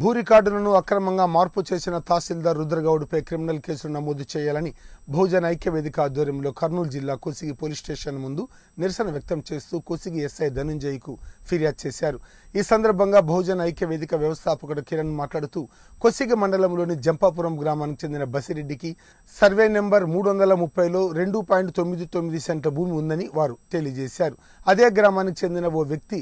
భూ రికార్డులను అక్రమంగా మార్పు చేసిన తహసీల్దార్ రుద్రగౌడ్పై క్రిమినల్ కేసులు నమోదు చేయాలని భోజన ఐక్యవేదిక ఆధ్వర్యంలో కర్నూలు జిల్లా కోసిగి పోలీస్ స్టేషన్ ముందు నిరసన వ్యక్తం చేస్తూ కోసిగి ఎస్ఐ ధనుంజయ్కు ఫిర్యాదు చేశారు ఈ సందర్భంగా భోజన ఐక్యవేదిక వ్యవస్థాపకుడు కిరణ్ మాట్లాడుతూ కొసిగి మండలంలోని జంపాపురం గ్రామానికి చెందిన బసిరెడ్డికి సర్వే నెంబర్ మూడు వందల ముప్పైలో రెండు పాయింట్ తొమ్మిది తొమ్మిది సెంట్ల భూమి ఉందని వారు తెలియజేశారు అదే గ్రామానికి చెందిన ఓ వ్యక్తి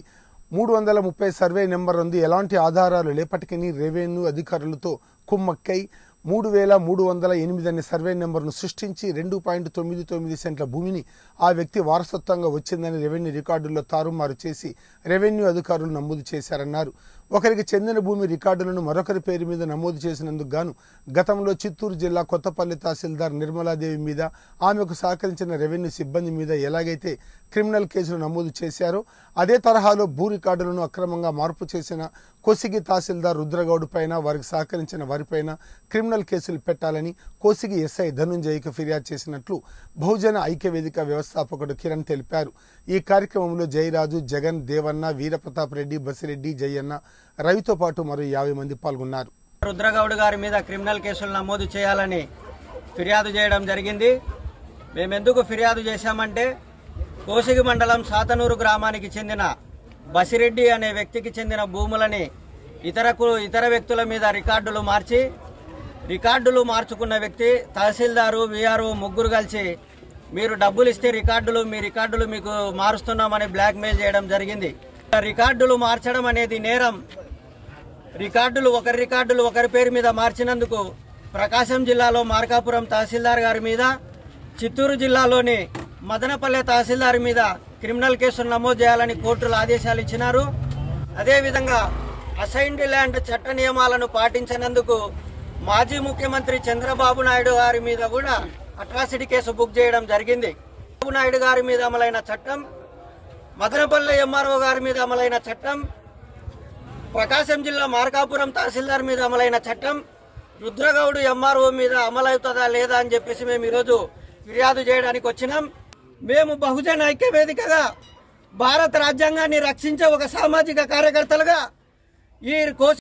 మూడు వందల ముప్పై సర్వే నెంబర్ ఉంది ఎలాంటి ఆధారాలు లేపటికని రెవెన్యూ అధికారులతో కుమ్మక్కై మూడు వేల మూడు వందల ఎనిమిది అనే సర్వే నెంబర్ను సృష్టించి రెండు పాయింట్ తొమ్మిది తొమ్మిది సెంట్ల భూమిని ఆ వ్యక్తి వారసత్వంగా వచ్చిందని రెవెన్యూ రికార్డుల్లో తారుమారు చేసి రెవెన్యూ అధికారులు నమోదు చేశారన్నారు ఒకరికి చెందిన భూమి రికార్డులను మరొకరి పేరు మీద నమోదు చేసినందుకు గాను గతంలో చిత్తూరు జిల్లా కొత్తపల్లి తహసీల్దార్ నిర్మలాదేవి మీద ఆమెకు సహకరించిన రెవెన్యూ సిబ్బంది మీద ఎలాగైతే క్రిమినల్ కేసులు నమోదు చేశారో అదే తరహాలో భూ రికార్డులను అక్రమంగా మార్పు చేసిన కోసిగి తహసీల్దార్ రుద్రగౌడ్ పైన వారికి సహకరించిన వారిపైన క్రిమినల్ కేసులు పెట్టాలని కోసిగి ఎస్ఐ ధనుంజయ్కి ఫిర్యాదు చేసినట్లు బహుజన ఐక్యవేదిక వ్యవస్థాపకుడు కిరణ్ తెలిపారు ఈ కార్యక్రమంలో జయరాజు జగన్ దేవన్న వీరప్రతాప్ రెడ్డి బసిరెడ్డి జయన్న రవితో పాటు మరో యాభై మంది పాల్గొన్నారు రుద్రగౌడ్ గారి మీద క్రిమినల్ కేసులు నమోదు చేయాలని ఫిర్యాదు చేయడం జరిగింది మేమెందుకు ఫిర్యాదు చేశామంటే కోసిగి మండలం సాతనూరు గ్రామానికి చెందిన బసిరెడ్డి అనే వ్యక్తికి చెందిన భూములని ఇతరకు ఇతర వ్యక్తుల మీద రికార్డులు మార్చి రికార్డులు మార్చుకున్న వ్యక్తి తహసీల్దారు విఆర్ఓ ముగ్గురు కలిసి మీరు డబ్బులు ఇస్తే రికార్డులు మీ రికార్డులు మీకు మారుస్తున్నామని బ్లాక్మెయిల్ చేయడం జరిగింది రికార్డులు మార్చడం అనేది నేరం రికార్డులు ఒకరి రికార్డులు ఒకరి పేరు మీద మార్చినందుకు ప్రకాశం జిల్లాలో మార్కాపురం తహసీల్దార్ గారి మీద చిత్తూరు జిల్లాలోని మదనపల్లె తహసీల్దార్ మీద క్రిమినల్ కేసులు నమోదు చేయాలని కోర్టులు ఆదేశాలు ఇచ్చినారు అదేవిధంగా అసైన్డ్ ల్యాండ్ చట్ట నియమాలను పాటించినందుకు మాజీ ముఖ్యమంత్రి చంద్రబాబు నాయుడు గారి మీద కూడా అట్రాసిటీ కేసు బుక్ చేయడం జరిగింది బాబు నాయుడు గారి మీద అమలైన చట్టం మదనపల్లె ఎంఆర్ఓ గారి మీద అమలైన చట్టం ప్రకాశం జిల్లా మార్కాపురం తహసీల్దార్ మీద అమలైన చట్టం రుద్రగౌడ్ ఎంఆర్ఓ మీద అమలవుతుందా లేదా అని చెప్పేసి మేము ఈరోజు ఫిర్యాదు చేయడానికి వచ్చినాం మేము బహుజన ఐక్యవేదికగా భారత రాజ్యాంగాన్ని రక్షించే ఒక సామాజిక కార్యకర్తలుగా ఈ కోసం